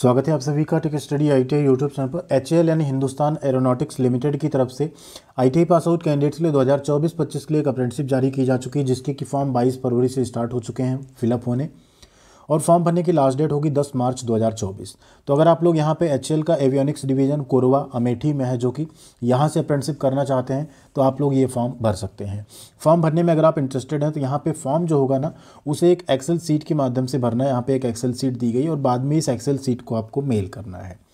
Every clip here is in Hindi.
स्वागत है आप सभी का tech study I T YouTube channel पर एच यानी हिंदुस्तान एरोनॉटिक्स लिमिटेड की तरफ से I T pass out candidates के लिए 2024-25 के लिए एक अप्रेंटिसिप जारी की जा चुकी है जिसके कि फॉर्म 22 फरवरी से स्टार्ट हो चुके हैं फिलअप होने और फॉर्म भरने की लास्ट डेट होगी 10 मार्च 2024 तो अगर आप लोग यहाँ पे एच का एवियोनिक्स डिवीज़न कोरवा अमेठी में है जो कि यहाँ से अप्रेंटिसिप करना चाहते हैं तो आप लोग ये फॉर्म भर सकते हैं फॉर्म भरने में अगर आप इंटरेस्टेड हैं तो यहाँ पर फॉर्म जो होगा ना उसे एक एक्सेल सीट के माध्यम से भरना है यहाँ पर एक एक्सेल सीट दी गई और बाद में इस एक्सेल सीट को आपको मेल करना है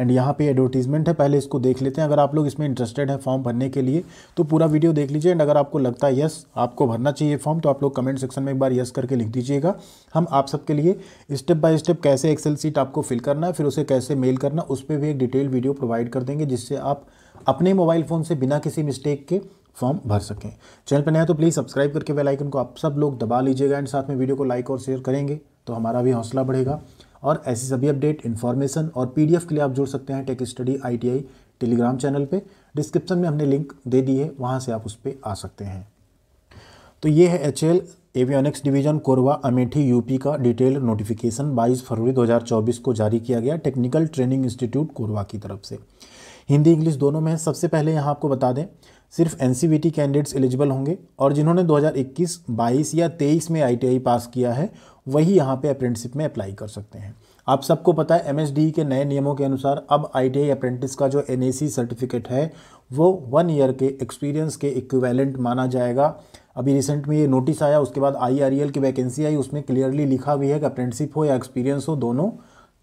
एंड यहाँ पे एडवर्टीजमेंट है पहले इसको देख लेते हैं अगर आप लोग इसमें इंटरेस्टेड है फॉर्म भरने के लिए तो पूरा वीडियो देख लीजिए एंड अगर आपको लगता है यस आपको भरना चाहिए फॉर्म तो आप लोग कमेंट सेक्शन में एक बार यस करके लिख दीजिएगा हम आप सबके लिए स्टेप बाय स्टेप कैसे एक्सेल सीट आपको फिल करना है फिर उसे कैसे मेल करना उस पर भी एक डिटेल वीडियो प्रोवाइड कर देंगे जिससे आप अपने मोबाइल फ़ोन से बिना किसी मिस्टेक के फॉर्म भर सकें चैनल पर नया तो प्लीज़ सब्सक्राइब करके बेल आइकन को आप सब लोग दबा लीजिएगा एंड साथ में वीडियो को लाइक और शेयर करेंगे तो हमारा भी हौसला बढ़ेगा और ऐसी सभी अपडेट इन्फॉर्मेशन और पीडीएफ के लिए आप जुड़ सकते हैं tech study ITI telegram channel पे डिस्क्रिप्शन में हमने लिंक दे दी है वहाँ से आप उस पर आ सकते हैं तो ये है H L avionics division Korwa Amethi UP का डिटेल नोटिफिकेशन 22 फरवरी 2024 को जारी किया गया टेक्निकल ट्रेनिंग इंस्टीट्यूट कोरवा की तरफ से हिंदी इंग्लिश दोनों में सबसे पहले यहाँ आपको बता दें सिर्फ एन कैंडिडेट्स एलिजिबल होंगे और जिन्होंने 2021, 22 या 23 में आई पास किया है वही यहाँ पे अप्रेंटिसिप में अप्लाई कर सकते हैं आप सबको पता है एम e के नए नियमों के अनुसार अब आई टी अप्रेंटिस का जो एन सर्टिफिकेट है वो वन ईयर के एक्सपीरियंस के इक्वेलेंट माना जाएगा अभी रिसेंट में ये नोटिस आया उसके बाद आई e की वैकेंसी आई उसमें क्लियरली लिखा भी है कि अप्रेंटिसिप हो या एक्सपीरियंस हो दोनों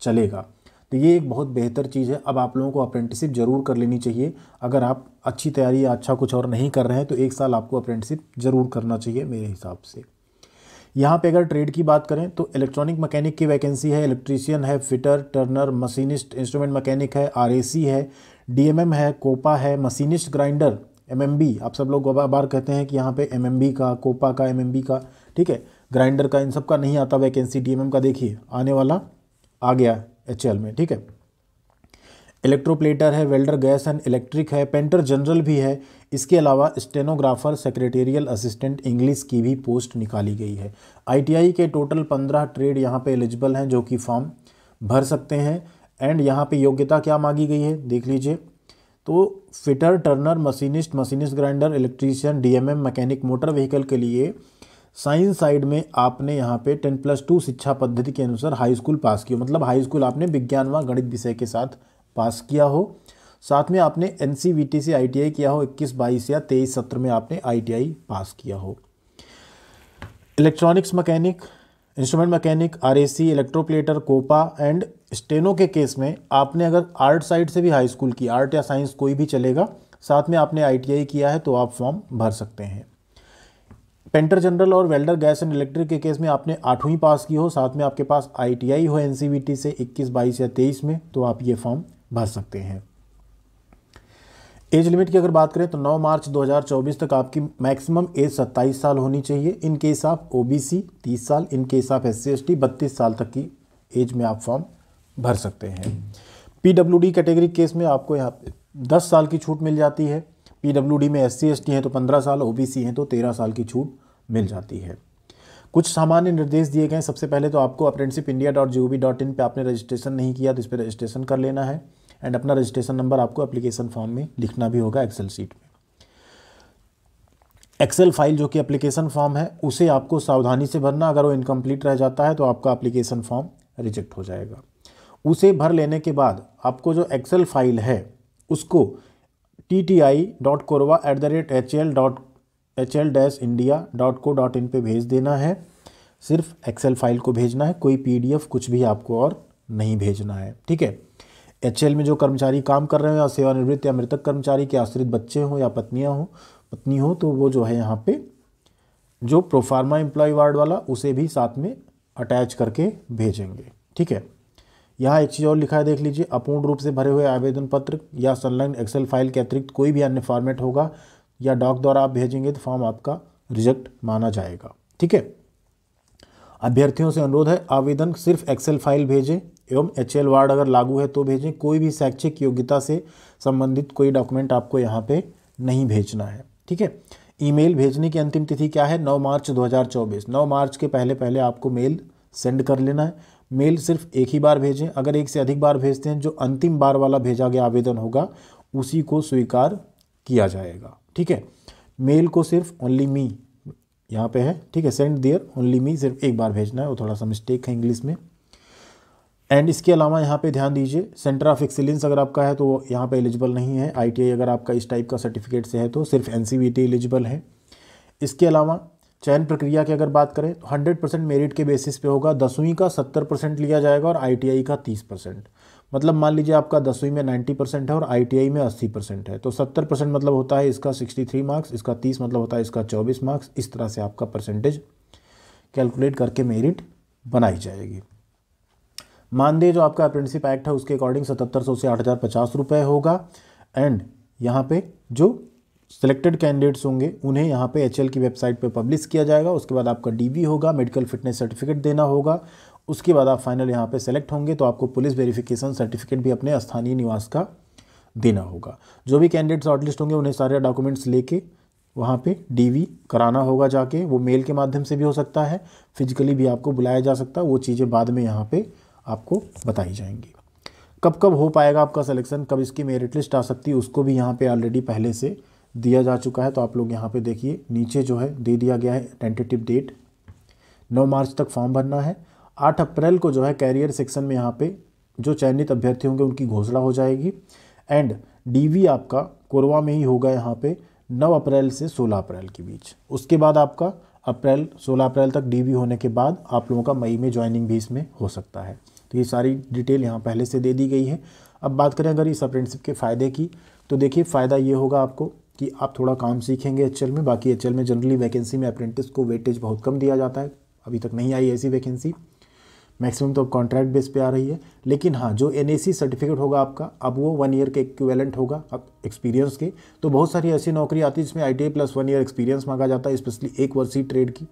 चलेगा तो ये एक बहुत बेहतर चीज़ है अब आप लोगों को अप्रेंटिसिप ज़रूर कर लेनी चाहिए अगर आप अच्छी तैयारी या अच्छा कुछ और नहीं कर रहे हैं तो एक साल आपको अप्रेंटिसिप ज़रूर करना चाहिए मेरे हिसाब से यहाँ पे अगर ट्रेड की बात करें तो इलेक्ट्रॉनिक मैकेनिक की वैकेंसी है इलेक्ट्रीशियन है fitter turner machinist instrument mechanic है आर है डी है कोपा है मशीनिस्ट ग्राइंडर एम आप सब लोग बार कहते हैं कि यहाँ पे एम का कोपा का एम का ठीक है ग्राइंडर का इन सब का नहीं आता वैकेंसी डी का देखिए आने वाला आ गया एच में ठीक है इलेक्ट्रोप्लेटर है वेल्डर गैस एंड इलेक्ट्रिक है पेंटर जनरल भी है इसके अलावा स्टेनोग्राफर सेक्रेटेरियल असिस्टेंट इंग्लिश की भी पोस्ट निकाली गई है आईटीआई के टोटल पंद्रह ट्रेड यहाँ पे एलिजिबल हैं जो कि फॉर्म भर सकते हैं एंड यहाँ पे योग्यता क्या मांगी गई है देख लीजिए तो fitter turner machinist machinist grinder electrician D mechanic motor vehicle के लिए साइंस साइड में आपने यहाँ पे टेन प्लस टू शिक्षा पद्धति के अनुसार हाई स्कूल पास किया मतलब हाई स्कूल आपने विज्ञान व गणित विषय के साथ पास किया हो साथ में आपने एन से आई किया हो इक्कीस बाईस या तेईस सत्र में आपने आई पास किया हो electronics mechanic instrument mechanic R electroplater COPA and steno के केस में आपने अगर आर्ट साइड से भी हाई स्कूल की आर्ट या साइंस कोई भी चलेगा साथ में आपने आई किया है तो आप फॉर्म भर सकते हैं पेंटर जनरल और वेल्डर गैस एंड इलेक्ट्रिक के केस में आपने आठवीं पास की हो साथ में आपके पास आईटीआई हो एनसीबीटी से 21, 22 या 23 में तो आप ये फॉर्म भर सकते हैं एज लिमिट की अगर बात करें तो 9 मार्च 2024 तक आपकी मैक्सिमम एज 27 साल होनी चाहिए इन केस ऑफ ओबीसी 30 साल in case of S C S साल तक की एज में आप फॉर्म भर सकते हैं पीडब्ल्यूडी कैटेगरी केस में आपको यहाँ पे दस साल की छूट मिल जाती है पी में एस सी हैं तो 15 साल ओ बी हैं तो 13 साल की छूट मिल जाती है कुछ सामान्य निर्देश दिए गए सबसे पहले तो आपको apprenticeship India dot G O V dot in पर आपने रजिस्ट्रेशन नहीं किया तो इस पर रजिस्ट्रेशन कर लेना है एंड अपना रजिस्ट्रेशन नंबर आपको एप्लीकेशन फॉर्म में लिखना भी होगा एक्सेल सीट में एक्सेल फाइल जो कि एप्लीकेशन फॉर्म है उसे आपको सावधानी से भरना अगर वो इनकम्प्लीट रह जाता है तो आपका एप्लीकेशन फॉर्म रिजेक्ट हो जाएगा उसे भर लेने के बाद आपको जो एक्सेल फाइल है उसको T T I dot Korwa at the rate H L dot H L dash India dot co dot in पर भेज देना है सिर्फ एक्सेल फाइल को भेजना है कोई पी कुछ भी आपको और नहीं भेजना है ठीक है एच में जो कर्मचारी काम कर रहे हैं या सेवानिवृत्त या मृतक कर्मचारी के आश्रित बच्चे हों या पत्नियाँ हों पत्नी हो तो वो जो है यहाँ पे जो प्रोफार्मा एम्प्लॉय वार्ड वाला उसे भी साथ में अटैच करके भेजेंगे ठीक है यहाँ एक चीज़ और लिखा है देख लीजिए अपूर्ण रूप से भरे हुए आवेदन पत्र या सनलाइन एक्सेल फाइल के अतिरिक्त कोई भी अन्य फॉर्मेट होगा या डॉक द्वारा आप भेजेंगे तो फॉर्म आपका रिजेक्ट माना जाएगा ठीक है अभ्यर्थियों से अनुरोध है आवेदन सिर्फ एक्सेल फाइल भेजें एवं एच एल वार्ड अगर लागू है तो भेजें कोई भी शैक्षिक योग्यता से संबंधित कोई डॉक्यूमेंट आपको यहाँ पे नहीं भेजना है ठीक है ईमेल भेजने की अंतिम तिथि क्या है 9 मार्च 2024 9 मार्च के पहले पहले आपको मेल सेंड कर लेना है मेल सिर्फ एक ही बार भेजें अगर एक से अधिक बार भेजते हैं जो अंतिम बार वाला भेजा गया आवेदन होगा उसी को स्वीकार किया जाएगा ठीक है मेल को सिर्फ ओनली मी यहाँ पे है ठीक है सेंड दियर ओनली मी सिर्फ एक बार भेजना है वो थोड़ा सा मिस्टेक है इंग्लिश में एंड इसके अलावा यहाँ पे ध्यान दीजिए सेंटर ऑफ एक्सीलेंस अगर आपका है तो यहाँ पे एलिजिबल नहीं है आईटीआई अगर आपका इस टाइप का सर्टिफिकेट से है तो सिर्फ एनसीवीटी एलिजिबल e है इसके अलावा चयन प्रक्रिया की अगर बात करें तो हंड्रेड परसेंट मेरिट के बेसिस पे होगा दसवीं का सत्तर परसेंट लिया जाएगा और आई का तीस परसेंट मतलब मान लीजिए आपका दसवीं में नाइन्टी परसेंट है और आईटीआई में अस्सी परसेंट है तो सत्तर परसेंट मतलब होता है इसका सिक्सटी थ्री मार्क्स इसका तीस मतलब होता है इसका चौबीस मार्क्स इस तरह से आपका परसेंटेज कैलकुलेट करके मेरिट बनाई जाएगी मानदेय जो आपका अप्रेंटिसिप एक्ट है उसके अकॉर्डिंग सतहत्तर सौ से आठ हज़ार पचास रुपये होगा एंड यहाँ पे जो सिलेक्टेड कैंडिडेट्स होंगे उन्हें यहाँ पे एच की वेबसाइट पे पब्लिश किया जाएगा उसके बाद आपका डी होगा मेडिकल फिटनेस सर्टिफिकेट देना होगा उसके बाद आप फाइनल यहाँ पे सेलेक्ट होंगे तो आपको पुलिस वेरिफिकेशन सर्टिफिकेट भी अपने स्थानीय निवास का देना होगा जो भी कैंडिडेट्स आउटलिस्ट होंगे उन्हें सारे डॉक्यूमेंट्स लेके वहाँ पे डीवी कराना होगा जाके वो मेल के माध्यम से भी हो सकता है फिजिकली भी आपको बुलाया जा सकता है वो चीज़ें बाद में यहाँ पर आपको बताई जाएंगी कब कब हो पाएगा आपका सलेक्शन कब इसकी मेरिट लिस्ट आ सकती है उसको भी यहाँ पर ऑलरेडी पहले से दिया जा चुका है तो आप लोग यहाँ पर देखिए नीचे जो है दे दिया गया है टेंटेटिव डेट नौ मार्च तक फॉर्म भरना है आठ अप्रैल को जो है कैरियर सेक्शन में यहाँ पे जो चयनित अभ्यर्थी होंगे उनकी घोषणा हो जाएगी एंड डीवी आपका कोरवा में ही होगा यहाँ पे नौ अप्रैल से सोलह अप्रैल के बीच उसके बाद आपका अप्रैल सोलह अप्रैल तक डीवी होने के बाद आप लोगों का मई में ज्वाइनिंग भी इसमें हो सकता है तो ये सारी डिटेल यहाँ पहले से दे दी गई है अब बात करें अगर इस अप्रेंटिसिप के फ़ायदे की तो देखिए फ़ायदा ये होगा आपको कि आप थोड़ा काम सीखेंगे एच में बाकी एच में जनरली वैकेंसी में अप्रेंटिस को वेटेज बहुत कम दिया जाता है अभी तक नहीं आई ऐसी वैकेंसी मैक्सिमम तो अब कॉन्ट्रैक्ट बेस पे आ रही है लेकिन हाँ जो एन सर्टिफिकेट होगा आपका अब वो वन ईयर के इक्वेलेंट होगा अब एक्सपीरियंस के तो बहुत सारी ऐसी नौकरी आती है जिसमें I plus one year experience मांगा जाता है स्पेशली एक वर्ष ही ट्रेड की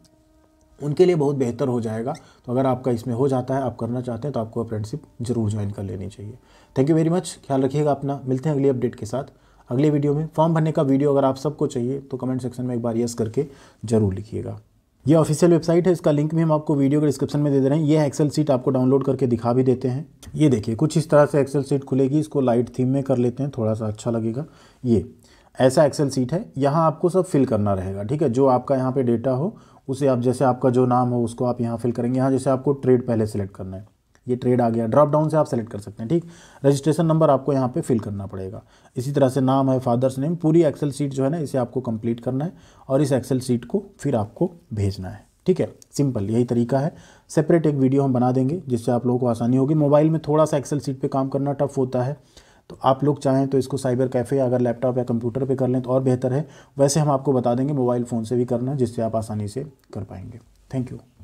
उनके लिए बहुत बेहतर हो जाएगा तो अगर आपका इसमें हो जाता है आप करना चाहते हैं तो आपको अप्रेंटशिप जरूर ज्वाइन कर लेनी चाहिए थैंक यू वेरी मच ख्याल रखिएगा अपना मिलते हैं अगली अपडेट के साथ अगले वीडियो में फॉर्म भरने का वीडियो अगर आप सबको चाहिए तो कमेंट सेक्शन में एक बार यस करके ज़रूर लिखिएगा ये ऑफिशियल वेबसाइट है इसका लिंक भी हम आपको वीडियो के डिस्क्रिप्शन में दे दे रहे हैं ये एक्सेल सीट आपको डाउनलोड करके दिखा भी देते हैं ये देखिए कुछ इस तरह से एक्सेल सीट खुलेगी इसको लाइट थीम में कर लेते हैं थोड़ा सा अच्छा लगेगा ये ऐसा एक्सेल सीट है यहाँ आपको सब फिल करना रहेगा ठीक है जो आपका यहाँ पर डेटा हो उसे आप जैसे आपका जो नाम हो उसको आप यहाँ फिल करेंगे यहाँ जैसे आपको ट्रेड पहले सेलेक्ट करना है ये ट्रेड आ गया ड्रॉप डाउन से आप सेलेक्ट कर सकते हैं ठीक रजिस्ट्रेशन नंबर आपको यहाँ पे फिल करना पड़ेगा इसी तरह से नाम है फादर्स नेम पूरी एक्सेल सीट जो है ना इसे आपको कंप्लीट करना है और इस एक्सेल सीट को फिर आपको भेजना है ठीक है सिंपल यही तरीका है सेपरेट एक वीडियो हम बना देंगे जिससे आप लोगों को आसानी होगी मोबाइल में थोड़ा सा एक्सेल सीट पर काम करना टफ होता है तो आप लोग चाहें तो इसको साइबर कैफ़े अगर लैपटॉप या कंप्यूटर पे कर लें तो और बेहतर है वैसे हम आपको बता देंगे मोबाइल फ़ोन से भी करना जिससे आप आसानी से कर पाएंगे थैंक यू